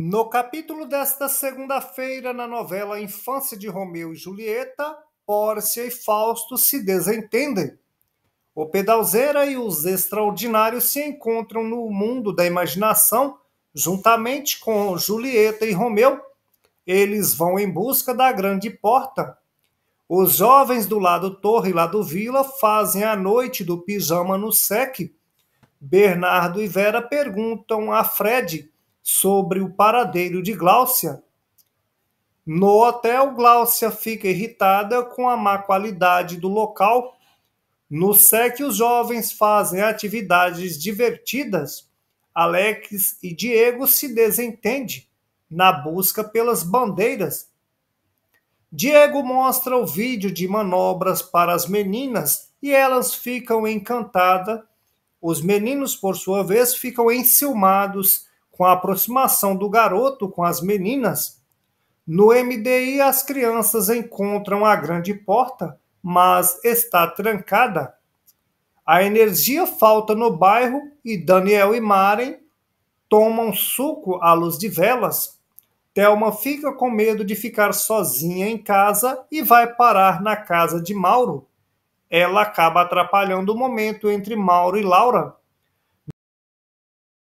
No capítulo desta segunda-feira, na novela Infância de Romeu e Julieta, Pórcia e Fausto se desentendem. O Pedalzeira e os Extraordinários se encontram no mundo da imaginação, juntamente com Julieta e Romeu. Eles vão em busca da grande porta. Os jovens do lado Torre e lado Vila fazem a noite do pijama no SEC. Bernardo e Vera perguntam a Fred sobre o paradeiro de Gláucia. No hotel, Gláucia fica irritada com a má qualidade do local. No SEC, os jovens fazem atividades divertidas. Alex e Diego se desentendem na busca pelas bandeiras. Diego mostra o vídeo de manobras para as meninas e elas ficam encantadas. Os meninos, por sua vez, ficam enciumados com a aproximação do garoto com as meninas, no MDI as crianças encontram a grande porta, mas está trancada. A energia falta no bairro e Daniel e Maren tomam suco à luz de velas. Thelma fica com medo de ficar sozinha em casa e vai parar na casa de Mauro. Ela acaba atrapalhando o momento entre Mauro e Laura